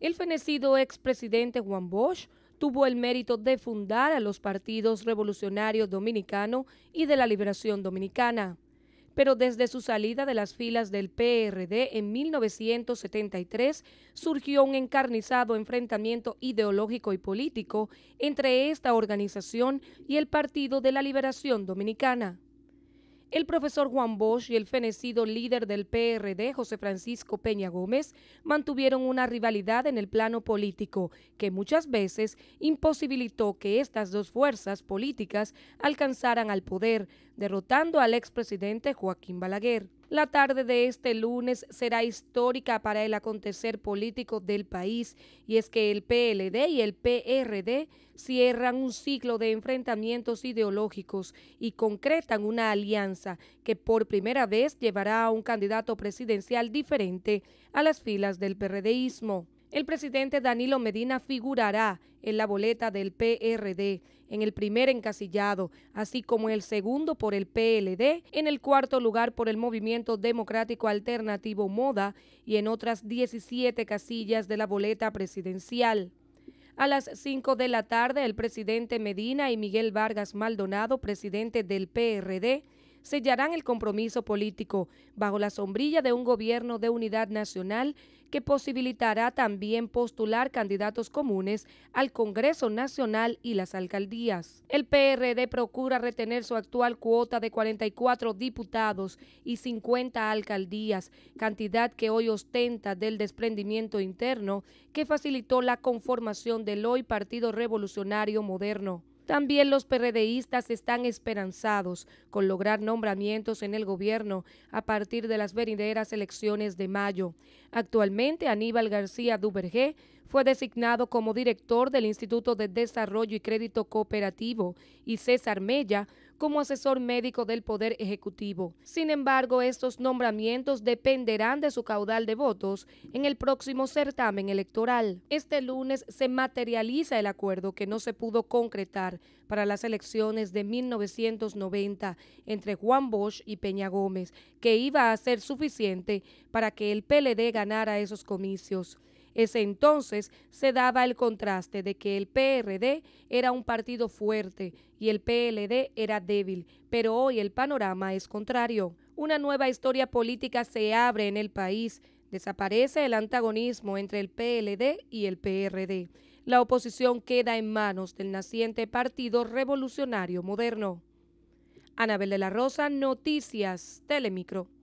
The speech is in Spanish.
El fenecido expresidente Juan Bosch tuvo el mérito de fundar a los partidos Revolucionario Dominicano y de la Liberación Dominicana. Pero desde su salida de las filas del PRD en 1973 surgió un encarnizado enfrentamiento ideológico y político entre esta organización y el Partido de la Liberación Dominicana. El profesor Juan Bosch y el fenecido líder del PRD, José Francisco Peña Gómez, mantuvieron una rivalidad en el plano político que muchas veces imposibilitó que estas dos fuerzas políticas alcanzaran al poder, derrotando al expresidente Joaquín Balaguer. La tarde de este lunes será histórica para el acontecer político del país y es que el PLD y el PRD cierran un ciclo de enfrentamientos ideológicos y concretan una alianza que por primera vez llevará a un candidato presidencial diferente a las filas del PRDismo el presidente Danilo Medina figurará en la boleta del PRD, en el primer encasillado, así como el segundo por el PLD, en el cuarto lugar por el Movimiento Democrático Alternativo Moda y en otras 17 casillas de la boleta presidencial. A las 5 de la tarde, el presidente Medina y Miguel Vargas Maldonado, presidente del PRD, sellarán el compromiso político bajo la sombrilla de un gobierno de unidad nacional que posibilitará también postular candidatos comunes al Congreso Nacional y las alcaldías. El PRD procura retener su actual cuota de 44 diputados y 50 alcaldías, cantidad que hoy ostenta del desprendimiento interno que facilitó la conformación del hoy Partido Revolucionario Moderno. También los PRDistas están esperanzados con lograr nombramientos en el gobierno a partir de las venideras elecciones de mayo. Actualmente, Aníbal García Duvergé fue designado como director del Instituto de Desarrollo y Crédito Cooperativo y César Mella como asesor médico del Poder Ejecutivo. Sin embargo, estos nombramientos dependerán de su caudal de votos en el próximo certamen electoral. Este lunes se materializa el acuerdo que no se pudo concretar para las elecciones de 1990 entre Juan Bosch y Peña Gómez, que iba a ser suficiente para que el PLD ganara esos comicios. Ese entonces se daba el contraste de que el PRD era un partido fuerte y el PLD era débil, pero hoy el panorama es contrario. Una nueva historia política se abre en el país. Desaparece el antagonismo entre el PLD y el PRD. La oposición queda en manos del naciente Partido Revolucionario Moderno. Anabel de la Rosa, Noticias, Telemicro.